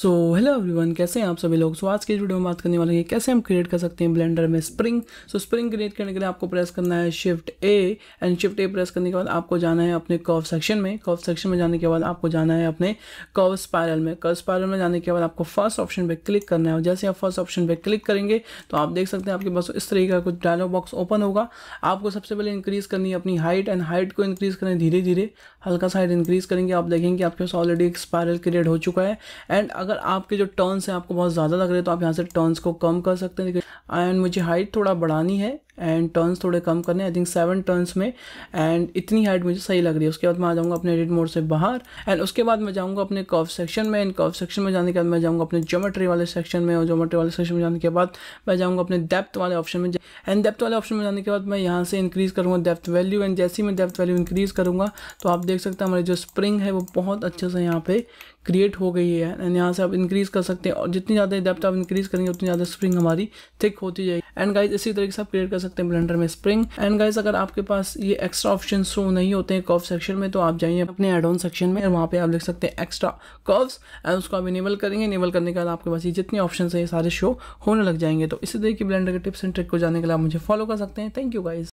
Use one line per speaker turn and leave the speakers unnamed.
so hello everyone कैसे हैं आप सभी लोग सो so, आज के वीडियो में बात करने वाले हैं कैसे हम क्रिएट कर सकते हैं ब्लेंडर में स्प्रिंग सो स्प्रिंग क्रिएट करने के लिए आपको प्रेस करना है shift A and shift A press करने के बाद आपको जाना है अपने कर्व सेक्शन में कर्व सेक्शन में जाने के बाद आपको जाना है अपने कर्व स्पायरल में कर्व स्पायरल में जाने के बाद आपको फर्स्ट ऑप्शन पर क्लिक करना है और जैसे आप फर्स्ट ऑप्शन पर क्लिक करेंगे तो आप देख सकते हैं आपके पास इस तरीके का कुछ डायलॉग बॉक्स ओपन होगा आपको सबसे पहले इंक्रीज़ करनी है अपनी हाइट एंड हाइट को इंक्रीज़ करें धीरे धीरे हल्का सा हाइट इंक्रीज़ करेंगे आप देखेंगे आपके पास ऑलरेडी एक स्पायरल क्रिएट हो चुका है एंड अगर अगर आपके जो टर्न्स हैं आपको बहुत ज़्यादा लग रहे हैं तो आप यहाँ से टर्न्स को कम कर सकते हैं एंड मुझे हाइट थोड़ा बढ़ानी है एंड टर्न्स थोड़े कम करने आई थिंक सेवन टर्न्स में एंड इतनी हाइट मुझे सही लग रही है उसके बाद मैं आ जाऊँगा अपने एडिट मोड से बाहर एंड उसके बाद मैं जाऊँगा अपने कॉव सेक्शन में एंड कॉव सेक्शन में जाने के बाद मैं जाऊँगा अपने जोमेट्री वाले सेक्शन में और जोमेट्री वाले सेक्शन में जाने के बाद मैं जाऊँगा अपने डेप्थ वाले ऑप्शन में एंड डेप्थ वाले ऑप्शन में जाने के बाद मैं यहाँ से इंक्रीज़ करूँगा डेप्थ वैल्यू एंड जैसे ही मैं डेप्थ वैल्यू इंक्रीज़ करूँगा तो आप देख सकते हैं हमारी जो स्प्रिंग है वो बहुत अच्छे से यहाँ पे क्रिएट हो गई है एंड यहाँ से आप इंक्रीज़ कर सकते हैं और जितनी ज़्यादा डेप्थ आप इंक्रीज़ करेंगे उतनी ज़्यादा स्प्रिंग हमारी थिक होती जाएगी एंड गाइज इसी तरीके से आप क्रिएट कर सकते सकते हैं ब्लेंडर में स्प्रिंग एंड गाइज अगर आपके पास ये एक्स्ट्रा ऑप्शन शो नहीं होते हैं कर्व सेक्शन में तो आप जाइए अपने एड ऑन सेक्शन में वहाँ पे आप लिख सकते हैं एक्स्ट्रा कर्व्स एंड उसको आप इनेबल करेंगे इनेबल करने के बाद आपके पास ये जितने ऑप्शन है ये सारे शो होने लग जाएंगे तो इसी तरह की ब्लेंडर के टिप्स एंड ट्रिक को जाने के लिए आप मुझे फॉलो कर सकते हैं थैंक यू गाइज